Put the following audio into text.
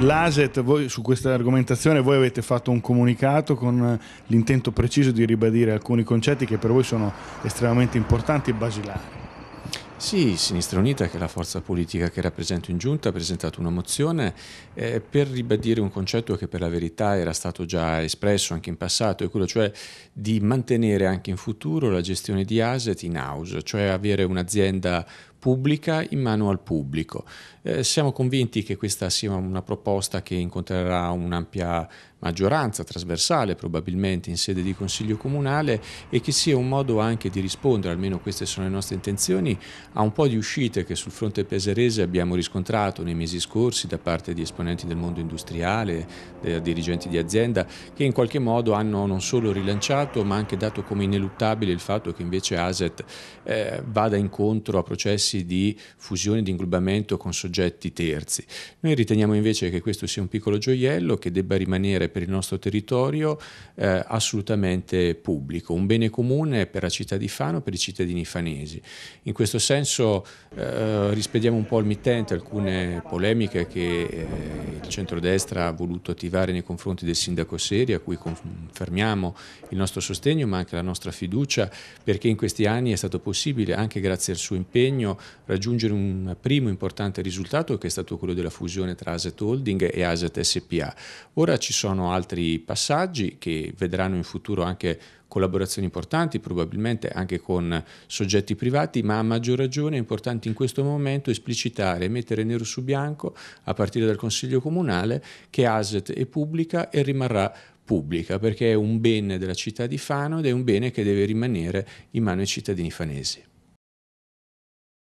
L'ASET, voi, su questa argomentazione, voi avete fatto un comunicato con eh, l'intento preciso di ribadire alcuni concetti che per voi sono estremamente importanti e basilari. Sì, Sinistra Unita, che è la forza politica che rappresento in giunta, ha presentato una mozione eh, per ribadire un concetto che per la verità era stato già espresso anche in passato, e quello cioè di mantenere anche in futuro la gestione di asset in house, cioè avere un'azienda pubblica in mano al pubblico. Eh, siamo convinti che questa sia una proposta che incontrerà un'ampia maggioranza trasversale probabilmente in sede di Consiglio Comunale e che sia un modo anche di rispondere, almeno queste sono le nostre intenzioni, a un po' di uscite che sul fronte peserese abbiamo riscontrato nei mesi scorsi da parte di esponenti del mondo industriale, eh, dirigenti di azienda, che in qualche modo hanno non solo rilanciato ma anche dato come ineluttabile il fatto che invece ASET eh, vada incontro a processi processi di fusione, di inglobamento con soggetti terzi. Noi riteniamo invece che questo sia un piccolo gioiello che debba rimanere per il nostro territorio eh, assolutamente pubblico, un bene comune per la città di Fano, per i cittadini fanesi. In questo senso eh, rispediamo un po' al mittente alcune polemiche che eh, il centrodestra ha voluto attivare nei confronti del sindaco Seri, a cui confermiamo il nostro sostegno ma anche la nostra fiducia, perché in questi anni è stato possibile, anche grazie al suo impegno, raggiungere un primo importante risultato che è stato quello della fusione tra Aset Holding e Aset SPA. Ora ci sono altri passaggi che vedranno in futuro anche collaborazioni importanti, probabilmente anche con soggetti privati, ma a maggior ragione è importante in questo momento esplicitare, mettere nero su bianco, a partire dal Consiglio Comunale, che ASET è pubblica e rimarrà pubblica, perché è un bene della città di Fano ed è un bene che deve rimanere in mano ai cittadini fanesi.